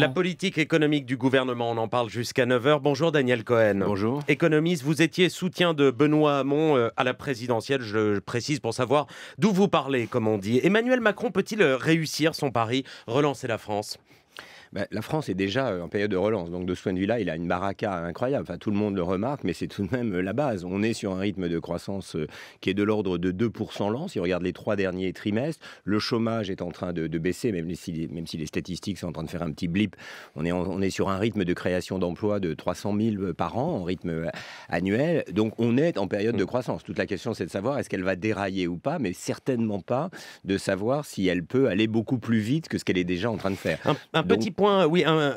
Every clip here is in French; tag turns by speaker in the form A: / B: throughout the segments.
A: La politique économique du gouvernement, on en parle jusqu'à 9h. Bonjour Daniel Cohen. Bonjour. Économiste, vous étiez soutien de Benoît Hamon euh, à la présidentielle, je précise pour savoir d'où vous parlez, comme on dit. Emmanuel Macron peut-il euh, réussir son pari, relancer la France bah,
B: la France est déjà euh, en période de relance. Donc de ce point de vue-là, il a une baraka incroyable. Enfin, tout le monde le remarque, mais c'est tout de même euh, la base. On est sur un rythme de croissance euh, qui est de l'ordre de 2% l'an. Si on regarde les trois derniers trimestres, le chômage est en train de, baisser, même si, même si les statistiques sont en train de faire un petit blip. On est, on est sur un rythme de création d'emplois de 300 000 par an, en rythme annuel. Donc on est en période de mmh. croissance. Toute la question, c'est de savoir est-ce qu'elle va dérailler ou pas, mais certainement pas de savoir si elle peut aller beaucoup plus vite que ce qu'elle est déjà en train de faire. Un, petit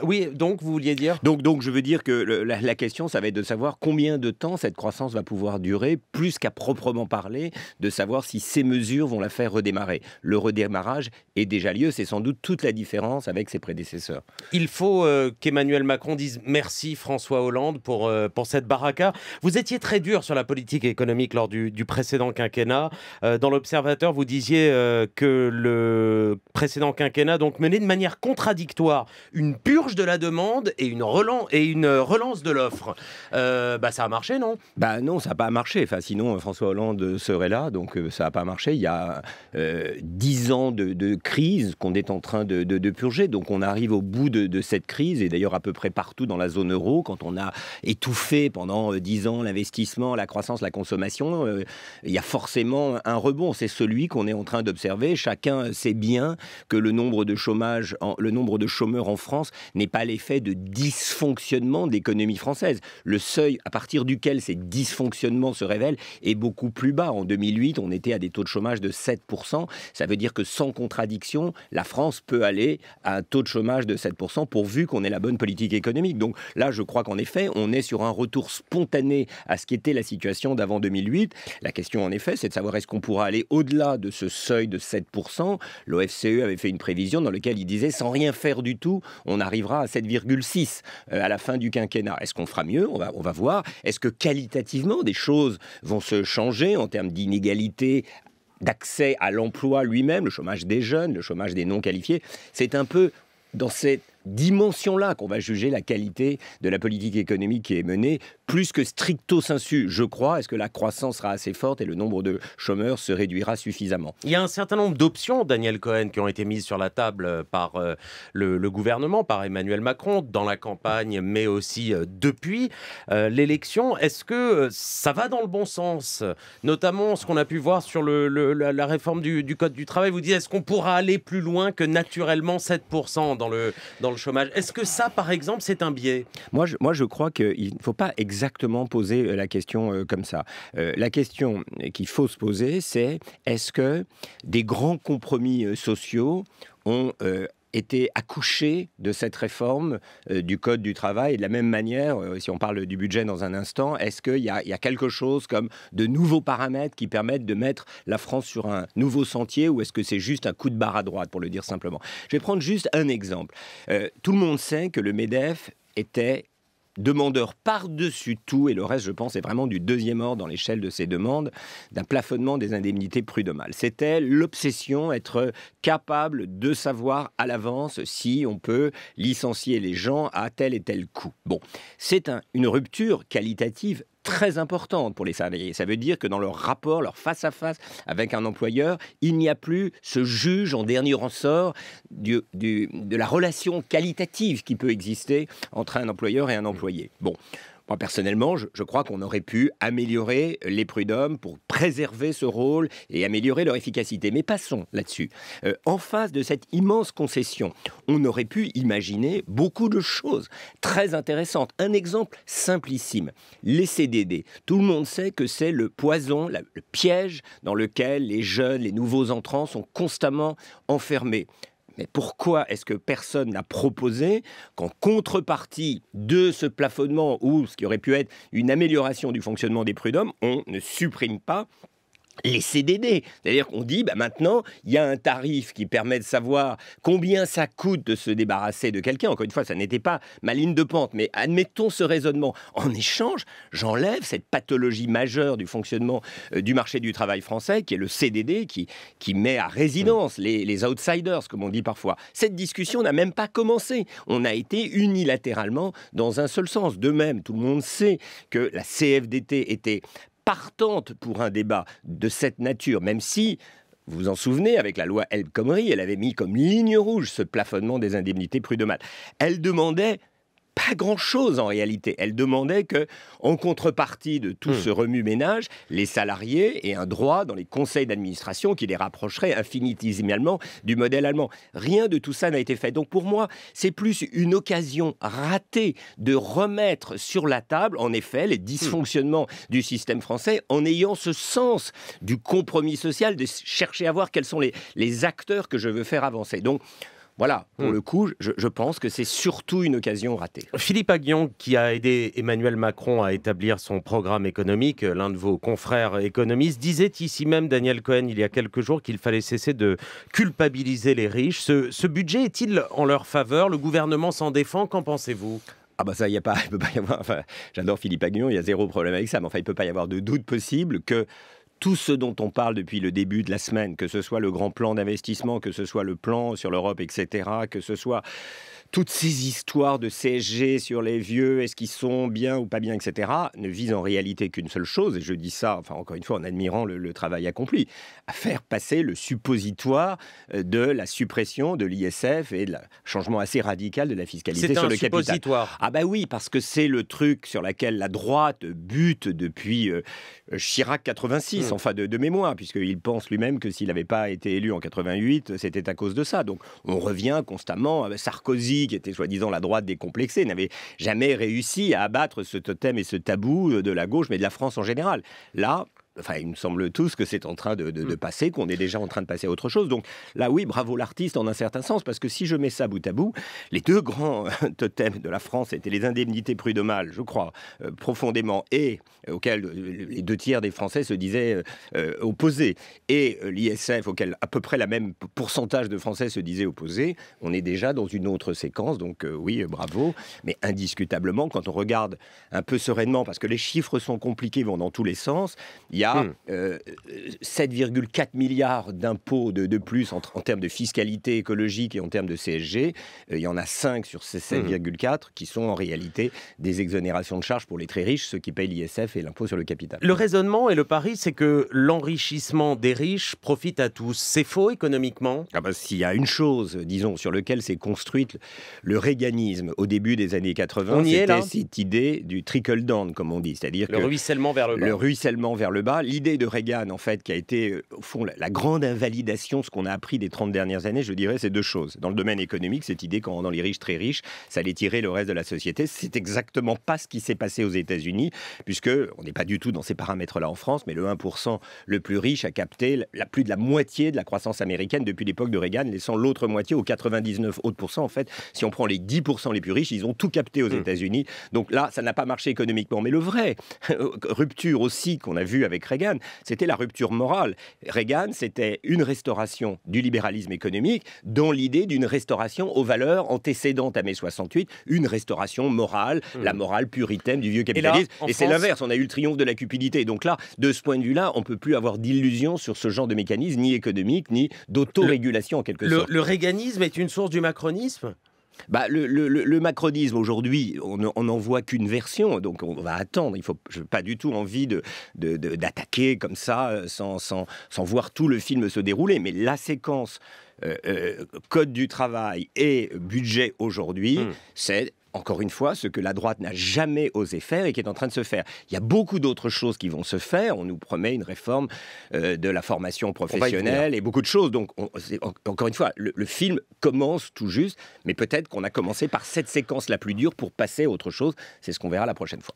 B: oui, donc vous vouliez dire Donc, donc je veux dire que la, question, ça va être de savoir combien de temps cette croissance va pouvoir durer, plus qu'à proprement parler, de savoir si ces mesures vont la faire redémarrer. Le redémarrage est déjà lieu, c'est sans doute toute la différence avec ses prédécesseurs.
A: Il faut euh, qu'Emmanuel Macron dise merci François Hollande pour, euh, pour cette baraka. Vous étiez très dur sur la politique économique lors du, précédent quinquennat. Euh, dans l'Observateur, vous disiez que le précédent quinquennat, donc mené de manière contradictoire une purge de la demande et une relance, et une euh, relance de l'offre. Euh, bah, ça a marché, non
B: Bah non, ça n'a pas marché. Enfin, sinon, euh, François Hollande serait là, donc ça n'a pas marché. Il y a dix ans de, crise qu'on est en train de, purger, donc on arrive au bout de, cette crise, et d'ailleurs à peu près partout dans la zone euro, quand on a étouffé pendant dix ans l'investissement, la croissance, la consommation, il y a forcément un rebond. C'est celui qu'on est en train d'observer. Chacun sait bien que le nombre de, chômage, le nombre de chômeurs en France n'est pas l'effet de dysfonctionnement de l'économie française. Le seuil à partir duquel ces dysfonctionnements se révèlent est beaucoup plus bas. En 2008, on était à des taux de chômage de 7%. Ça veut dire que sans contradiction, la France peut aller à un taux de chômage de 7% pourvu qu'on ait la bonne politique économique. Donc là, je crois qu'en effet, on est sur un retour spontané à ce qu'était la situation d'avant 2008. La question, en effet, c'est de savoir est-ce qu'on pourra aller au-delà de ce seuil de 7%. L'OFCE avait fait une prévision dans laquelle il disait sans rien faire du tout, on arrivera à 7,6 euh, à la fin du quinquennat. Est-ce qu'on fera mieux on va, on va voir. Est-ce que qualitativement, des choses vont se changer en termes d'inégalité d'accès à l'emploi lui-même, le chômage des jeunes, le chômage des non qualifiés C'est un peu dans cette dimension-là qu'on va juger la qualité de la politique économique qui est menée, plus que stricto
A: sensu, je crois. Est-ce que la
B: croissance sera assez forte et le nombre de chômeurs se réduira suffisamment
A: Il y a un certain nombre d'options, Daniel Cohen, qui ont été mises sur la table euh, par euh, le, gouvernement, par Emmanuel Macron, dans la campagne, mais aussi euh, depuis l'élection. Est-ce que ça va dans le bon sens Notamment ce qu'on a pu voir sur le, la, réforme du, Code du travail. Vous dites, est-ce qu'on pourra aller plus loin que naturellement 7% dans le, dans chômage. Est-ce que ça, par exemple, c'est un biais
B: moi je, moi, je crois qu'il ne faut pas exactement poser euh, la question euh, comme ça. Euh, la question qu'il faut se poser, c'est est-ce que des grands compromis sociaux ont était accouché de cette réforme euh, du Code du travail. Et de la même manière, euh, si on parle du budget dans un instant, est-ce qu'il y, a quelque chose comme de nouveaux paramètres qui permettent de mettre la France sur un nouveau sentier ou est-ce que c'est juste un coup de barre à droite, pour le dire simplement Je vais prendre juste un exemple. Euh, tout le monde sait que le MEDEF était demandeur par-dessus tout, et le reste, je pense, est vraiment du deuxième ordre dans l'échelle de ces demandes, d'un plafonnement des indemnités prud'homales. C'était l'obsession, être capable de savoir à l'avance si on peut licencier les gens à tel et tel coût. Bon, c'est une rupture qualitative très importante pour les salariés. Ça veut dire que dans leur rapport, leur face-à-face avec un employeur, il n'y a plus ce juge en dernier ressort de la relation qualitative qui peut exister entre un employeur et un employé. Bon, personnellement, je, crois qu'on aurait pu améliorer les prud'hommes pour préserver ce rôle et améliorer leur efficacité. Mais passons là-dessus. Euh, en face de cette immense concession, on aurait pu imaginer beaucoup de choses très intéressantes. Un exemple simplissime, les CDD. Tout le monde sait que c'est le poison, le piège dans lequel les jeunes, les nouveaux entrants sont constamment enfermés. Mais pourquoi est-ce que personne n'a proposé qu'en contrepartie de ce plafonnement ou ce qui aurait pu être une amélioration du fonctionnement des prud'hommes, on ne supprime pas les CDD. C'est-à-dire qu'on dit, bah, maintenant, il y a un tarif qui permet de savoir combien ça coûte de se débarrasser de quelqu'un. Encore une fois, ça n'était pas ma ligne de pente, mais admettons ce raisonnement. En échange, j'enlève cette pathologie majeure du fonctionnement euh, du marché du travail français, qui est le CDD, qui, qui met à résidence mm. les, les outsiders, comme on dit parfois. Cette discussion n'a même pas commencé. On a été unilatéralement dans un seul sens. De même, tout le monde sait que la CFDT était partante pour un débat de cette nature, même si vous vous en souvenez, avec la loi El Khomri, elle avait mis comme ligne rouge ce plafonnement des indemnités prud'homales. Elle demandait pas grand-chose en réalité. Elle demandait que, en contrepartie de tout hmm. ce remue-ménage, les salariés aient un droit dans les conseils d'administration qui les rapprocherait infinitésimalement du modèle allemand. Rien de tout ça n'a été fait. Donc pour moi, c'est plus une occasion ratée de remettre sur la table, en effet, les dysfonctionnements hmm. du système français en ayant ce sens du compromis social, de chercher à voir quels sont les, les acteurs que je veux faire avancer. Donc voilà, pour hmm. le coup, je, pense que c'est surtout
A: une occasion ratée. Philippe Aguillon, qui a aidé Emmanuel Macron à établir son programme économique, l'un de vos confrères économistes, disait ici même, Daniel Cohen, il y a quelques jours, qu'il fallait cesser de culpabiliser les riches. Ce, budget est-il en leur faveur Le gouvernement s'en défend Qu'en pensez-vous ah ben ça, il a pas, peut pas y avoir. j'adore Philippe Aguillon, il y a zéro problème avec ça, mais
B: enfin, il peut pas y avoir de doute possible que tout ce dont on parle depuis le début de la semaine, que ce soit le grand plan d'investissement, que ce soit le plan sur l'Europe, etc., que ce soit toutes ces histoires de CSG sur les vieux, est-ce qu'ils sont bien ou pas bien, etc., ne visent en réalité qu'une seule chose, et je dis ça, enfin encore une fois, en admirant le, travail accompli, à faire passer le suppositoire euh, de la suppression de l'ISF et de changement assez radical de la fiscalité sur un le suppositoire. Ah bah oui, parce que c'est le truc sur lequel la droite bute depuis euh, Chirac 86 enfin de, de mémoire, puisqu'il pense lui-même que s'il n'avait pas été élu en 88, c'était à cause de ça. Donc on revient constamment. Sarkozy, qui était soi-disant la droite décomplexée, n'avait jamais réussi à abattre ce totem et ce tabou de la gauche, mais de la France en général. Là, enfin, il me semble tous que c'est en train de, mm. passer, qu'on est déjà en train de passer à autre chose. Donc là, oui, bravo l'artiste en un certain sens, parce que si je mets ça bout à bout, les deux grands totems de la France étaient les indemnités prud'homales, je crois, euh, profondément, et euh, auxquelles euh, les deux tiers des Français se disaient opposés, et l'ISF, auquel à peu près la même pourcentage de Français se disaient opposés, on est déjà dans une autre séquence. Donc oui, bravo, mais indiscutablement, quand on regarde un peu sereinement, parce que les chiffres sont compliqués, vont dans tous les sens, il y a 7,4 hmm. euh, milliards d'impôts de, plus en, termes de fiscalité écologique et en termes de CSG. Euh, il y en a 5 sur ces 7,4 hmm. qui sont en réalité des exonérations de charges pour les très riches, ceux qui payent l'ISF et l'impôt sur le capital.
A: Le raisonnement et le pari, c'est que l'enrichissement des riches profite à tous. C'est faux économiquement ah bah, S'il y a une chose, disons, sur laquelle s'est construite le réganisme
B: au début des années 80, c'était cette idée du trickle-down, comme on dit. C'est-à-dire Le ruissellement vers le bas L'idée de Reagan, en fait, qui a été, euh, au fond, la, grande invalidation, ce qu'on a appris des 30 dernières années, je dirais, c'est deux choses. Dans le domaine économique, cette idée qu'en rendant les riches très riches, ça allait tirer le reste de la société, c'est exactement pas ce qui s'est passé aux États-Unis, puisque on n'est pas du tout dans ces paramètres-là en France, mais le 1% le plus riche a capté la, plus de la moitié de la croissance américaine depuis l'époque de Reagan, laissant l'autre moitié aux 99 autres pourcents. En fait, si on prend les 10% les plus riches, ils ont tout capté aux mmh. États-Unis. Donc là, ça n'a pas marché économiquement. Mais le vrai euh, rupture aussi qu'on a vu avec Reagan. C'était la rupture morale. Reagan, c'était une restauration du libéralisme économique dont l'idée d'une restauration aux valeurs antécédentes à mai 68, une restauration morale, la hmm. morale puritaine du vieux capitalisme. Et, c'est l'inverse, on a eu le triomphe de la cupidité. Donc là, de ce point de vue-là, on ne peut plus avoir d'illusions sur ce genre de mécanisme, ni économique, ni d'autorégulation en quelque sorte. Le
A: réganisme est une source du macronisme
B: bah, le, le, macronisme, aujourd'hui, on n'en voit qu'une version, donc on va attendre. Il faut, pas du tout envie d'attaquer de, de, comme ça, euh, sans, sans, sans voir tout le film se dérouler. Mais la séquence euh, euh, code du travail et budget aujourd'hui, hmm. c'est encore une fois, ce que la droite n'a jamais osé faire et qui est en train de se faire. Il y a beaucoup d'autres choses qui vont se faire. On nous promet une réforme euh, de la formation professionnelle et beaucoup de choses. Donc, encore une fois, le, le, film commence tout juste, mais peut-être qu'on a commencé par cette séquence la plus dure pour passer à autre chose. C'est ce qu'on verra la prochaine fois.